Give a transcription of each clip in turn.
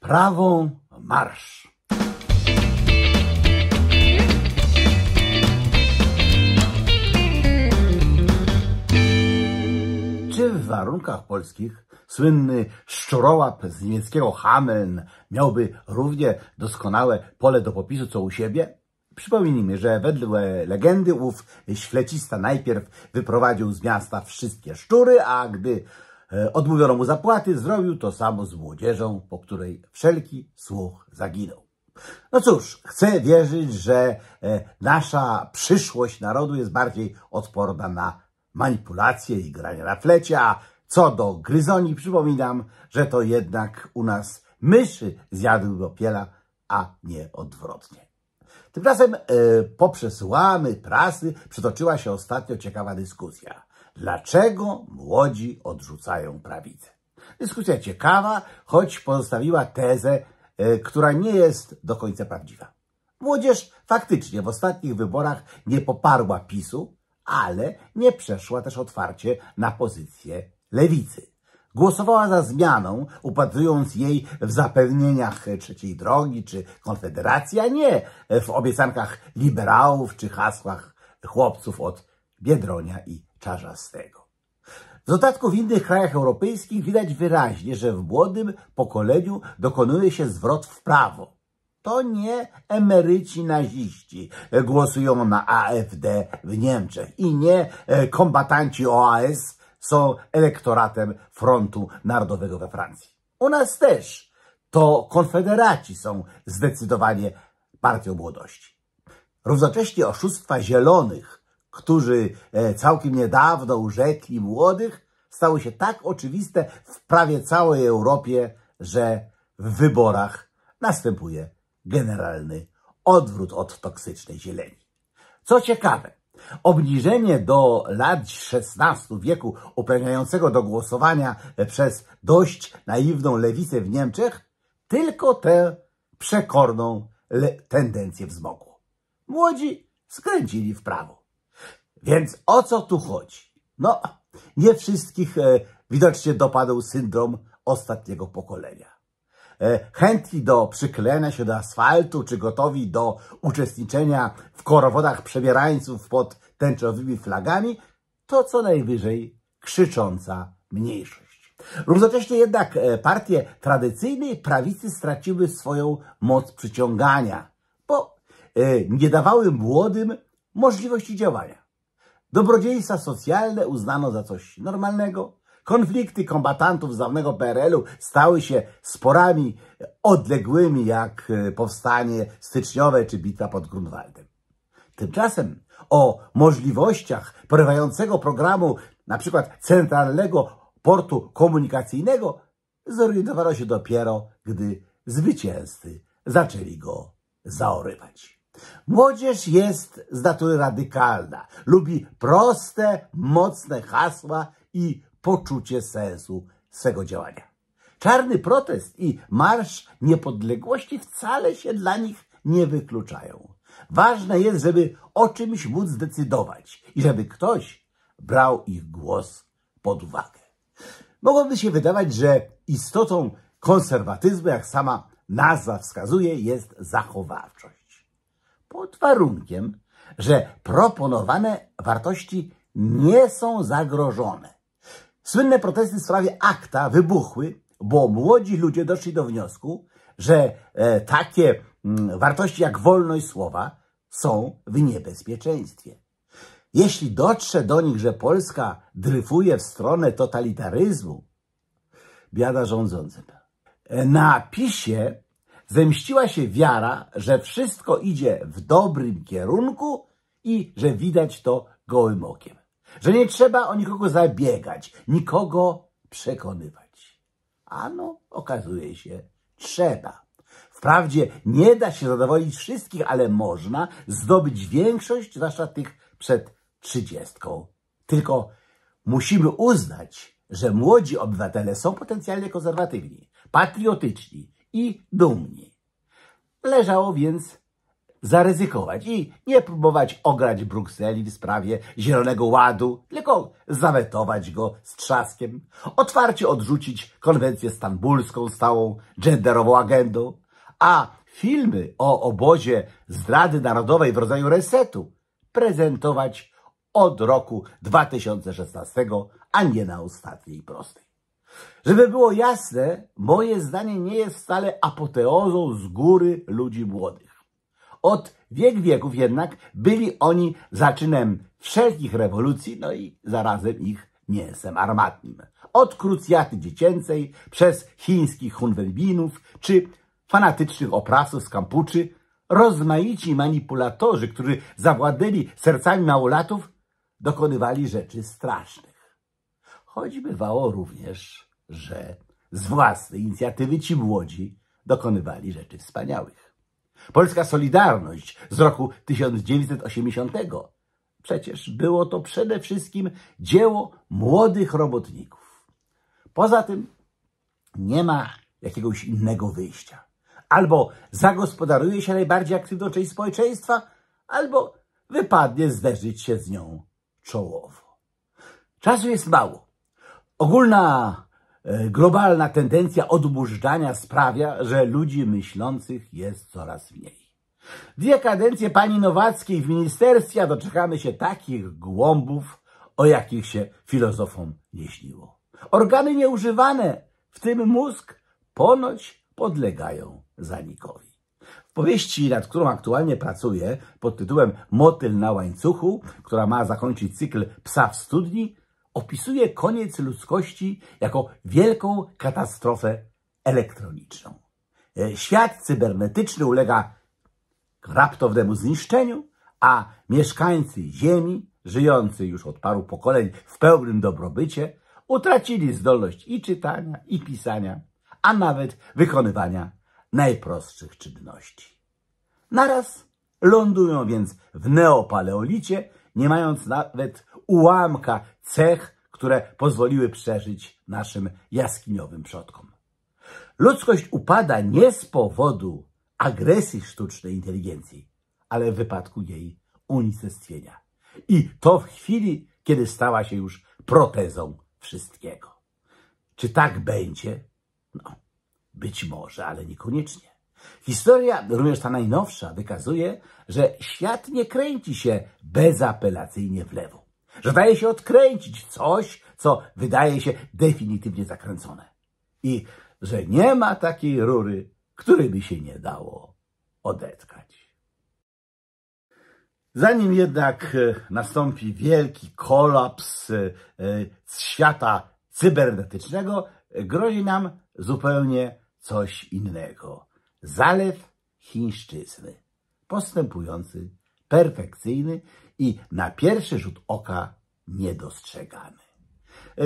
Prawą marsz! Czy w warunkach polskich słynny szczurołap z niemieckiego Hameln miałby równie doskonałe pole do popisu co u siebie? Przypomnijmy, że wedle legendy ów ślecista najpierw wyprowadził z miasta wszystkie szczury, a gdy E, odmówiono mu zapłaty, zrobił to samo z młodzieżą, po której wszelki słuch zaginął. No cóż, chcę wierzyć, że e, nasza przyszłość narodu jest bardziej odporna na manipulacje i granie na flecie, a co do gryzoni, przypominam, że to jednak u nas myszy zjadły opiela, a nie odwrotnie. Tymczasem e, poprzez łamy prasy przytoczyła się ostatnio ciekawa dyskusja. Dlaczego młodzi odrzucają prawicę? Dyskusja ciekawa, choć pozostawiła tezę, e, która nie jest do końca prawdziwa. Młodzież faktycznie w ostatnich wyborach nie poparła PiSu, ale nie przeszła też otwarcie na pozycję lewicy. Głosowała za zmianą, upatrując jej w zapewnieniach trzeciej drogi czy konfederacji, a nie w obiecankach liberałów czy hasłach chłopców od Biedronia i tego. W dodatku w innych krajach europejskich widać wyraźnie, że w młodym pokoleniu dokonuje się zwrot w prawo. To nie emeryci naziści głosują na AfD w Niemczech i nie e, kombatanci OAS są elektoratem Frontu Narodowego we Francji. U nas też to konfederaci są zdecydowanie partią młodości. Równocześnie oszustwa zielonych którzy e, całkiem niedawno urzekli młodych, stały się tak oczywiste w prawie całej Europie, że w wyborach następuje generalny odwrót od toksycznej zieleni. Co ciekawe, obniżenie do lat XVI wieku uprawniającego do głosowania przez dość naiwną lewicę w Niemczech tylko tę przekorną tendencję wzmogło. Młodzi skręcili w prawo. Więc o co tu chodzi? No, nie wszystkich e, widocznie dopadł syndrom ostatniego pokolenia. E, chętni do przyklejenia się do asfaltu, czy gotowi do uczestniczenia w korowodach przebierańców pod tęczowymi flagami, to co najwyżej krzycząca mniejszość. Równocześnie jednak e, partie tradycyjnej prawicy straciły swoją moc przyciągania, bo e, nie dawały młodym możliwości działania. Dobrodziejstwa socjalne uznano za coś normalnego. Konflikty kombatantów z dawnego PRL-u stały się sporami odległymi jak e, powstanie styczniowe czy bitwa pod Grunwaldem. Tymczasem o możliwościach porywającego programu np. Centralnego Portu Komunikacyjnego zorientowano się dopiero, gdy zwycięzcy zaczęli go zaorywać. Młodzież jest z natury radykalna, lubi proste, mocne hasła i poczucie sensu swego działania. Czarny protest i Marsz Niepodległości wcale się dla nich nie wykluczają. Ważne jest, żeby o czymś móc decydować i żeby ktoś brał ich głos pod uwagę. Mogłoby się wydawać, że istotą konserwatyzmu, jak sama nazwa wskazuje, jest zachowawczość pod warunkiem, że proponowane wartości nie są zagrożone. Słynne protesty w sprawie akta wybuchły, bo młodzi ludzie doszli do wniosku, że e, takie m, mm, wartości jak wolność słowa są w niebezpieczeństwie. Jeśli dotrze do nich, że Polska dryfuje w stronę totalitaryzmu, biada rządzącym. Na PiSie zemściła się wiara, że wszystko idzie w dobrym kierunku i że widać to gołym okiem. Że nie trzeba o nikogo zabiegać, nikogo przekonywać. Ano, okazuje się, trzeba. Wprawdzie nie da się zadowolić wszystkich, ale można zdobyć większość, zwłaszcza tych przed trzydziestką. Tylko musimy uznać, że młodzi obywatele są potencjalnie konserwatywni, patriotyczni, i dumni. Leżało więc zaryzykować i nie próbować ograć Brukseli w sprawie Zielonego Ładu, tylko zawetować go z trzaskiem, otwarcie odrzucić konwencję stambulską stałą genderową agendą, a filmy o obozie zdrady narodowej w rodzaju resetu prezentować od roku 2016, a nie na ostatniej prostej. Żeby było jasne, moje zdanie nie jest wcale apoteozą z góry ludzi młodych. Od wiek wieków jednak byli oni zaczynem wszelkich rewolucji, no i zarazem ich mięsem armatnim. Od krucjaty dziecięcej, przez chińskich hunwelbinów czy fanatycznych oprasów z Kampuczy, rozmaici manipulatorzy, którzy zawładnęli sercami małolatów, dokonywali rzeczy strasznych choć bywało również, że z własnej inicjatywy ci młodzi dokonywali rzeczy wspaniałych. Polska Solidarność z roku 1980 przecież było to przede wszystkim dzieło młodych robotników. Poza tym nie ma jakiegoś innego wyjścia. Albo zagospodaruje się najbardziej aktywną część społeczeństwa, albo wypadnie zderzyć się z nią czołowo. Czasu jest mało. Ogólna e, globalna tendencja odburzczania sprawia, że ludzi myślących jest coraz mniej. Dwie kadencje pani Nowackiej w ministerstwie doczekamy się takich głąbów, o jakich się filozofom nie śniło. Organy nieużywane, w tym mózg, ponoć podlegają zanikowi. W powieści, nad którą aktualnie pracuję, pod tytułem Motyl na łańcuchu, która ma zakończyć cykl Psa w studni, opisuje koniec ludzkości jako wielką katastrofę elektroniczną. E, świat cybernetyczny ulega raptownemu zniszczeniu, a mieszkańcy Ziemi, żyjący już od paru pokoleń w pełnym dobrobycie, utracili zdolność i czytania, i pisania, a nawet wykonywania najprostszych czynności. Naraz lądują więc w neopaleolicie, nie mając nawet ułamka cech, które pozwoliły przeżyć naszym jaskiniowym przodkom. Ludzkość upada nie z powodu agresji sztucznej inteligencji, ale w wypadku jej unicestwienia. I to w chwili, kiedy stała się już protezą wszystkiego. Czy tak będzie? No, być może, ale niekoniecznie. Historia, również ta najnowsza, wykazuje, że świat nie kręci się bezapelacyjnie w lewo że daje się odkręcić coś, co wydaje się definitywnie zakręcone. I że nie ma takiej rury, której by się nie dało odetkać. Zanim jednak e, nastąpi wielki kolaps e, e, świata cybernetycznego, grozi nam zupełnie coś innego. Zalew chińszczyzny, postępujący, perfekcyjny i na pierwszy rzut oka niedostrzegany.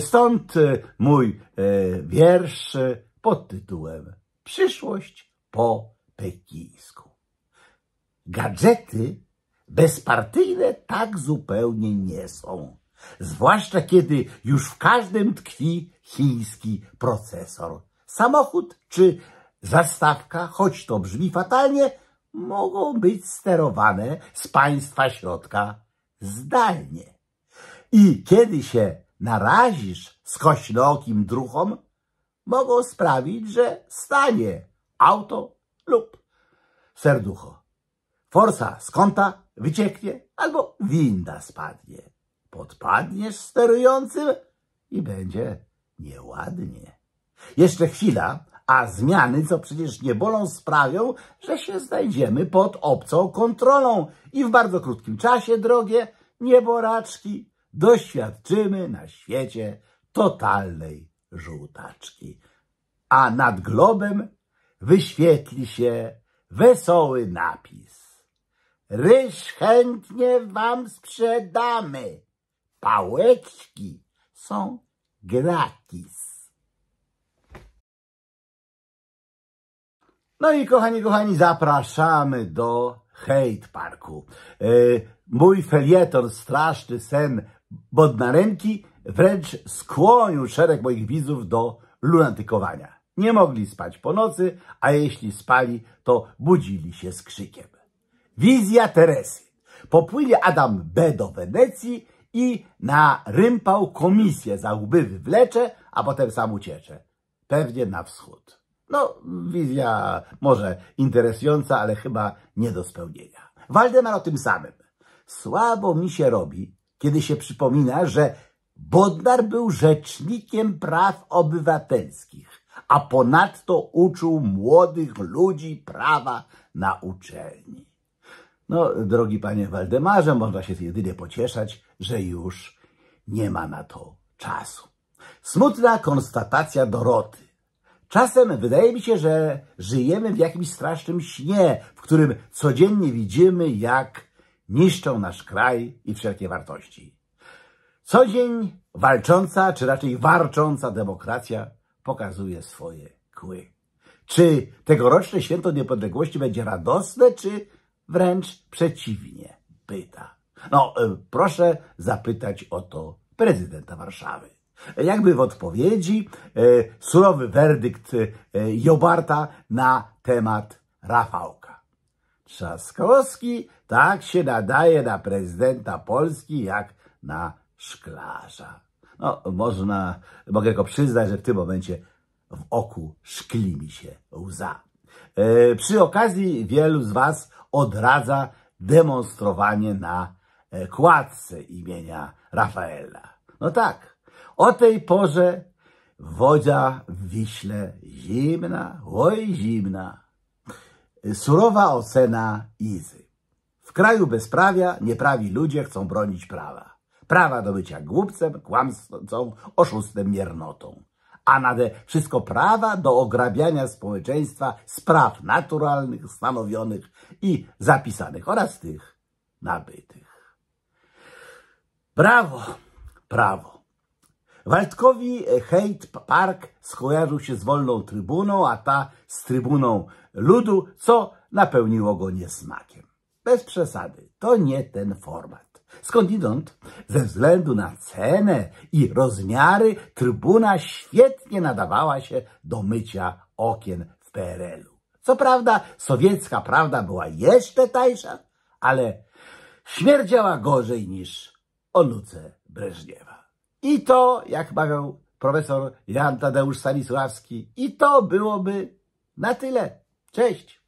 Stąd e, mój e, wiersz e, pod tytułem Przyszłość po pekińsku. Gadżety bezpartyjne tak zupełnie nie są. Zwłaszcza kiedy już w każdym tkwi chiński procesor. Samochód czy zastawka, choć to brzmi fatalnie, mogą być sterowane z państwa środka zdalnie. I kiedy się narazisz z kośnookim druchom, mogą sprawić, że stanie auto lub serducho. Forsa z kąta wycieknie albo winda spadnie. Podpadniesz sterującym i będzie nieładnie. Jeszcze chwila, a zmiany, co przecież nie bolą, sprawią, że się znajdziemy pod obcą kontrolą i w bardzo krótkim czasie, drogie nieboraczki, doświadczymy na świecie totalnej żółtaczki. A nad globem wyświetli się wesoły napis. Ryż chętnie wam sprzedamy. Pałeczki są gratis. No i kochani, kochani, zapraszamy do hate parku. E, mój felieton Straszny Sen Bodnarenki wręcz skłonił szereg moich widzów do lunatykowania. Nie mogli spać po nocy, a jeśli spali, to budzili się z krzykiem. Wizja Teresy. Popłynie Adam B. do Wenecji i narympał komisję za łby wywlecze, a potem sam uciecze. Pewnie na wschód. No, wizja może interesująca, ale chyba nie do spełnienia. Waldemar o tym samym. Słabo mi się robi, kiedy się przypomina, że Bodnar był rzecznikiem praw obywatelskich, a ponadto uczył młodych ludzi prawa na uczelni. No, drogi panie Waldemarze, można się jedynie pocieszać, że już nie ma na to czasu. Smutna konstatacja Doroty. Czasem wydaje mi się, że żyjemy w jakimś strasznym śnie, w którym codziennie widzimy, jak niszczą nasz kraj i wszelkie wartości. Co dzień walcząca, czy raczej warcząca demokracja pokazuje swoje kły. Czy tegoroczne święto niepodległości będzie radosne, czy wręcz przeciwnie? Pyta. No, y, proszę zapytać o to prezydenta Warszawy. Jakby w odpowiedzi e, surowy werdykt e, Jobarta na temat Rafałka. Trzaskowski tak się nadaje na prezydenta Polski jak na szklarza. No, można, mogę go przyznać, że w tym momencie w oku szkli mi się łza. E, przy okazji wielu z Was odradza demonstrowanie na e, kładce imienia Rafaela. No tak, o tej porze wodzia w Wiśle zimna, oj zimna. Surowa ocena Izy. W kraju bezprawia nieprawi ludzie chcą bronić prawa. Prawa do bycia głupcem, kłamcą, oszustem, miernotą. A nade wszystko prawa do ograbiania społeczeństwa spraw naturalnych, stanowionych i zapisanych oraz tych nabytych. Brawo, prawo. Waldkowi e, hejt park skojarzył się z wolną trybuną, a ta z trybuną ludu, co napełniło go niesmakiem. Bez przesady, to nie ten format. Skąd idąc? ze względu na cenę i rozmiary, trybuna świetnie nadawała się do mycia okien w PRL-u. Co prawda, sowiecka prawda była jeszcze tańsza, ale śmierdziała gorzej niż o Luce Breżniew. I to, jak mawiał profesor Jan Tadeusz Stanisławski, i to byłoby na tyle. Cześć!